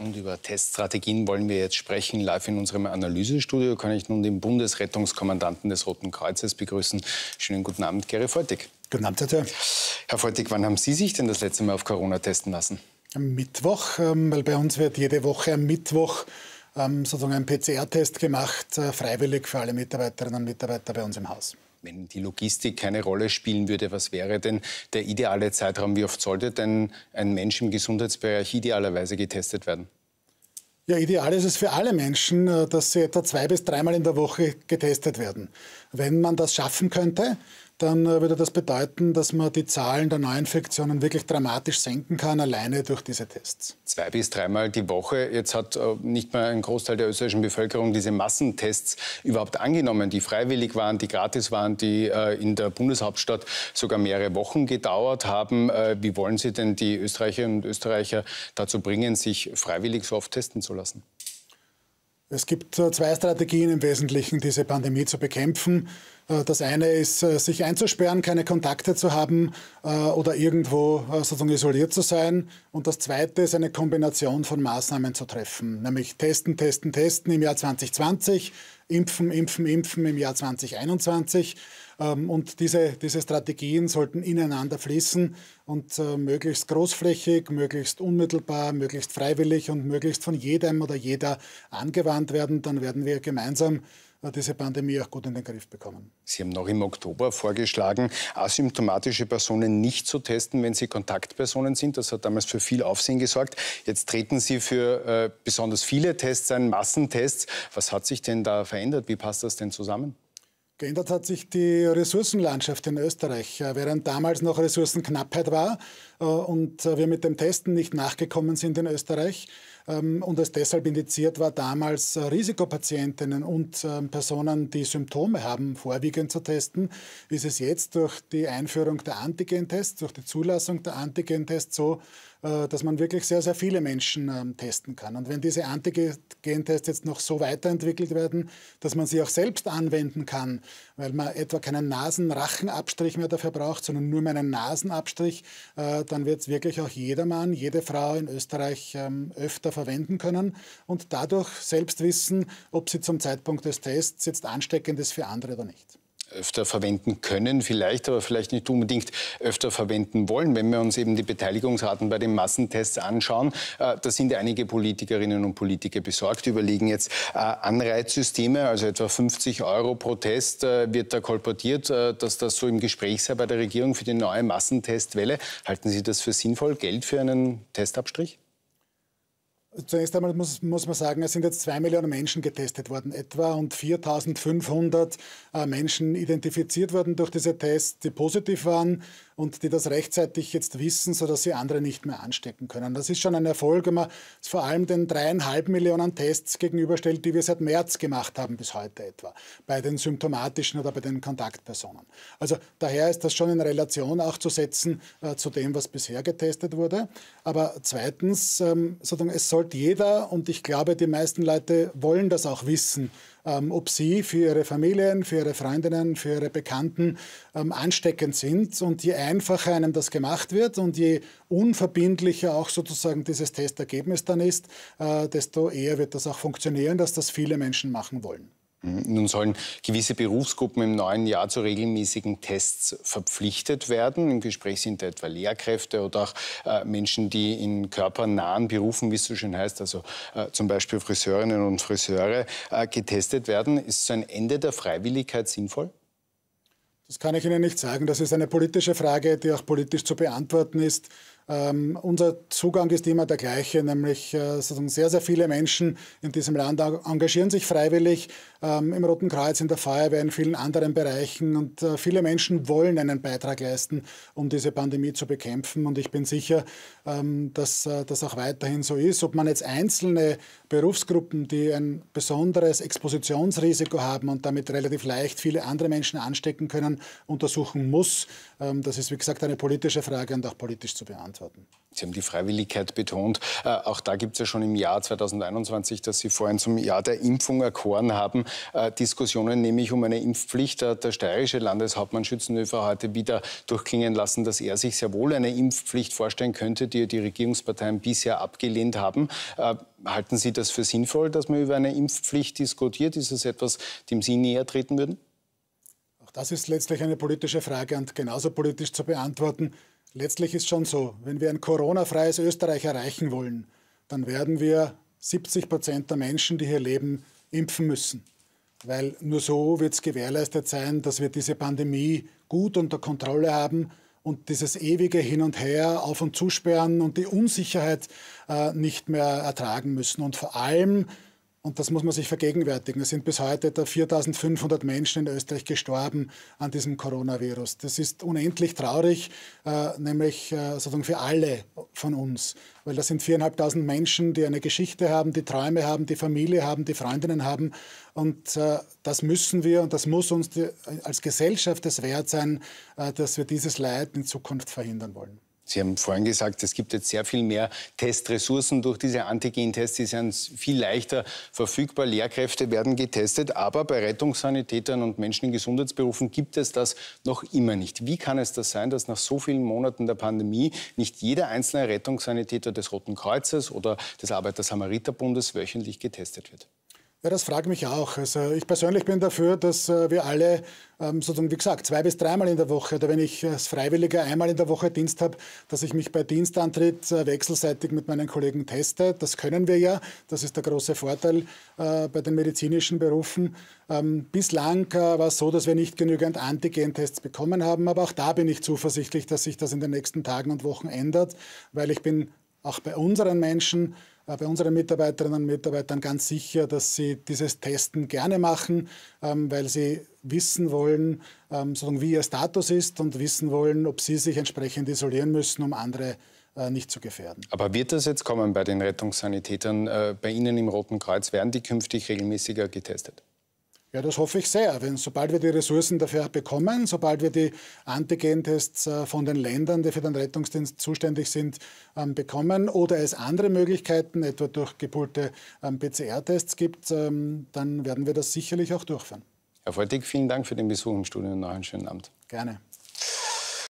Und über Teststrategien wollen wir jetzt sprechen. Live in unserem Analysestudio kann ich nun den Bundesrettungskommandanten des Roten Kreuzes begrüßen. Schönen guten Abend, Gary Feutig. Guten Abend, Herr Tür. Herr Feutig, wann haben Sie sich denn das letzte Mal auf Corona testen lassen? Am Mittwoch, ähm, weil bei uns wird jede Woche am Mittwoch ähm, sozusagen ein PCR-Test gemacht, äh, freiwillig für alle Mitarbeiterinnen und Mitarbeiter bei uns im Haus wenn die Logistik keine Rolle spielen würde, was wäre denn der ideale Zeitraum? Wie oft sollte denn ein Mensch im Gesundheitsbereich idealerweise getestet werden? Ja, ideal ist es für alle Menschen, äh, dass sie etwa zwei bis dreimal in der Woche getestet werden. Wenn man das schaffen könnte, dann äh, würde das bedeuten, dass man die Zahlen der Neuinfektionen wirklich dramatisch senken kann, alleine durch diese Tests. Zwei bis dreimal die Woche. Jetzt hat äh, nicht mal ein Großteil der österreichischen Bevölkerung diese Massentests überhaupt angenommen, die freiwillig waren, die gratis waren, die äh, in der Bundeshauptstadt sogar mehrere Wochen gedauert haben. Wie wollen Sie denn die Österreicherinnen und Österreicher dazu bringen, sich freiwillig so oft testen zu lassen? Es gibt äh, zwei Strategien im Wesentlichen, diese Pandemie zu bekämpfen. Äh, das eine ist, äh, sich einzusperren, keine Kontakte zu haben oder irgendwo sozusagen isoliert zu sein. Und das zweite ist, eine Kombination von Maßnahmen zu treffen, nämlich testen, testen, testen im Jahr 2020, impfen, impfen, impfen im Jahr 2021. Ähm, und diese, diese Strategien sollten ineinander fließen und äh, möglichst großflächig, möglichst unmittelbar, möglichst freiwillig und möglichst von jedem oder jeder angewandt werden. Dann werden wir gemeinsam äh, diese Pandemie auch gut in den Griff bekommen. Sie haben noch im Oktober vorgeschlagen, asymptomatische Personen nicht zu testen, wenn sie Kontaktpersonen sind. Das hat damals für viel Aufsehen gesorgt. Jetzt treten Sie für äh, besonders viele Tests ein, Massentests. Was hat sich denn da verändert? Wie passt das denn zusammen? Geändert hat sich die Ressourcenlandschaft in Österreich. Äh, während damals noch Ressourcenknappheit war äh, und äh, wir mit dem Testen nicht nachgekommen sind in Österreich, ähm, und es deshalb indiziert war, damals äh, Risikopatientinnen und ähm, Personen, die Symptome haben, vorwiegend zu testen, ist es jetzt durch die Einführung der Antigentests, durch die Zulassung der Antigentests so, äh, dass man wirklich sehr, sehr viele Menschen ähm, testen kann. Und wenn diese Antigentests jetzt noch so weiterentwickelt werden, dass man sie auch selbst anwenden kann, weil man etwa keinen Nasenrachenabstrich mehr dafür braucht, sondern nur einen Nasenabstrich, äh, dann wird es wirklich auch jedermann, jede Frau in Österreich öfter verwenden können und dadurch selbst wissen, ob sie zum Zeitpunkt des Tests jetzt ansteckend ist für andere oder nicht öfter verwenden können, vielleicht, aber vielleicht nicht unbedingt öfter verwenden wollen. Wenn wir uns eben die Beteiligungsraten bei den Massentests anschauen, äh, da sind einige Politikerinnen und Politiker besorgt, überlegen jetzt äh, Anreizsysteme, also etwa 50 Euro pro Test äh, wird da kolportiert, äh, dass das so im Gespräch sei bei der Regierung für die neue Massentestwelle. Halten Sie das für sinnvoll, Geld für einen Testabstrich? Zunächst einmal muss, muss, man sagen, es sind jetzt zwei Millionen Menschen getestet worden etwa und 4.500 äh, Menschen identifiziert worden durch diese Tests, die positiv waren und die das rechtzeitig jetzt wissen, sodass sie andere nicht mehr anstecken können. Das ist schon ein Erfolg, wenn man es vor allem den dreieinhalb Millionen Tests gegenüberstellt, die wir seit März gemacht haben bis heute etwa, bei den symptomatischen oder bei den Kontaktpersonen. Also daher ist das schon in Relation auch zu setzen äh, zu dem, was bisher getestet wurde. Aber zweitens, ähm, es sollte jeder, und ich glaube, die meisten Leute wollen das auch wissen, ähm, ob sie für ihre Familien, für ihre Freundinnen, für ihre Bekannten ähm, ansteckend sind. Und je einfacher einem das gemacht wird und je unverbindlicher auch sozusagen dieses Testergebnis dann ist, äh, desto eher wird das auch funktionieren, dass das viele Menschen machen wollen. Nun sollen gewisse Berufsgruppen im neuen Jahr zu regelmäßigen Tests verpflichtet werden. Im Gespräch sind etwa Lehrkräfte oder auch äh, Menschen, die in körpernahen Berufen, wie es so schön heißt, also äh, zum Beispiel Friseurinnen und Friseure, äh, getestet werden. Ist so ein Ende der Freiwilligkeit sinnvoll? Das kann ich Ihnen nicht sagen. Das ist eine politische Frage, die auch politisch zu beantworten ist. Ähm, unser Zugang ist immer der gleiche, nämlich äh, sehr, sehr viele Menschen in diesem Land engagieren sich freiwillig ähm, im Roten Kreuz, in der Feuerwehr, in vielen anderen Bereichen. Und äh, viele Menschen wollen einen Beitrag leisten, um diese Pandemie zu bekämpfen. Und ich bin sicher, ähm, dass äh, das auch weiterhin so ist. Ob man jetzt einzelne Berufsgruppen, die ein besonderes Expositionsrisiko haben und damit relativ leicht viele andere Menschen anstecken können, untersuchen muss, ähm, das ist, wie gesagt, eine politische Frage und auch politisch zu beantworten beantworten. Sie haben die Freiwilligkeit betont. Äh, auch da gibt es ja schon im Jahr 2021, das Sie vorhin zum Jahr der Impfung erkoren haben, äh, Diskussionen nämlich um eine Impfpflicht. Der, äh, der steirische Landeshauptmann Schützenhöfer heute wieder durchklingen lassen, dass er sich sehr wohl eine Impfpflicht vorstellen könnte, die die Regierungsparteien bisher abgelehnt haben. Äh, halten Sie das für sinnvoll, dass man über eine Impfpflicht diskutiert? Ist es etwas, dem Sie näher treten würden? Auch das ist letztlich eine politische Frage und genauso politisch zu beantworten Letztlich ist schon so, wenn wir ein Corona-freies Österreich erreichen wollen, dann werden wir 70 Prozent der Menschen, die hier leben, impfen müssen. Weil nur so wird es gewährleistet sein, dass wir diese Pandemie gut unter Kontrolle haben und dieses ewige Hin und Her, Auf- und Zusperren und die Unsicherheit äh, nicht mehr ertragen müssen. Und vor allem und das muss man sich vergegenwärtigen. Es sind bis heute etwa 4.500 Menschen in Österreich gestorben an diesem Coronavirus. Das ist unendlich traurig, äh, nämlich äh, sozusagen für alle von uns. Weil das sind 4.500 Menschen, die eine Geschichte haben, die Träume haben, die Familie haben, die Freundinnen haben. Und äh, das müssen wir und das muss uns als Gesellschaft es wert sein, dass wir dieses Leid in Zukunft verhindern wollen. Sie haben vorhin gesagt, es gibt jetzt sehr viel mehr Testressourcen durch diese Antigentests. Die sind viel leichter verfügbar. Lehrkräfte werden getestet. Aber bei Rettungssanitätern und Menschen in Gesundheitsberufen gibt es das noch immer nicht. Wie kann es das sein, dass nach so vielen Monaten der Pandemie nicht jeder einzelne Rettungssanitäter des Roten Kreuzes oder des Arbeiter-Samariter-Bundes wöchentlich getestet wird? Ja, das frage mich auch. Also ich persönlich bin dafür, dass äh, wir alle ähm, sozusagen, wie gesagt, zwei bis dreimal in der Woche oder wenn ich als Freiwilliger einmal in der Woche Dienst habe, dass ich mich bei Dienstantritt äh, wechselseitig mit meinen Kollegen teste. Das können wir ja. Das ist der große Vorteil äh, bei den medizinischen Berufen. Ähm, bislang war es so, dass wir nicht genügend Antigentests bekommen haben, aber auch da bin ich zuversichtlich, dass sich das in den nächsten Tagen und Wochen ändert, weil ich bin auch bei unseren Menschen, äh, bei unseren Mitarbeiterinnen und Mitarbeitern ganz sicher, dass sie dieses Testen gerne machen, ähm, weil sie wissen wollen, ähm, sozusagen wie ihr Status ist und wissen wollen, ob sie sich entsprechend isolieren müssen, um andere äh, nicht zu gefährden. Aber wird das jetzt kommen bei den Rettungssanitätern? Äh, bei Ihnen im Roten Kreuz werden die künftig regelmäßiger getestet? Ja, das hoffe ich sehr. Wenn, sobald wir die Ressourcen dafür bekommen, sobald wir die Antigentests äh, von den Ländern, die für den Rettungsdienst zuständig sind, ähm, bekommen oder es andere Möglichkeiten, etwa durch gepulte ähm, PCR-Tests gibt, ähm, dann werden wir das sicherlich auch durchführen. Herr Voltig, vielen Dank für den Besuch im Studio und noch einen schönen Abend. Gerne.